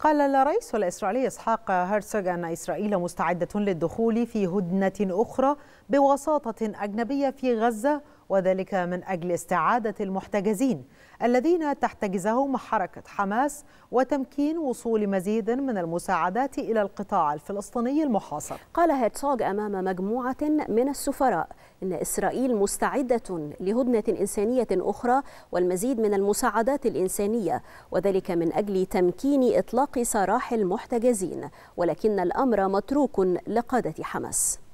قال الرئيس الإسرائيلي إسحاق هرتسوغ أن إسرائيل مستعدة للدخول في هدنة أخرى بوساطة أجنبية في غزة وذلك من أجل استعادة المحتجزين الذين تحتجزهم حركة حماس وتمكين وصول مزيد من المساعدات إلى القطاع الفلسطيني المحاصر قال هيرتسوغ أمام مجموعة من السفراء إن إسرائيل مستعدة لهدنة إنسانية أخرى والمزيد من المساعدات الإنسانية وذلك من أجل تمكين إطلاق سراح المحتجزين ولكن الأمر متروك لقادة حماس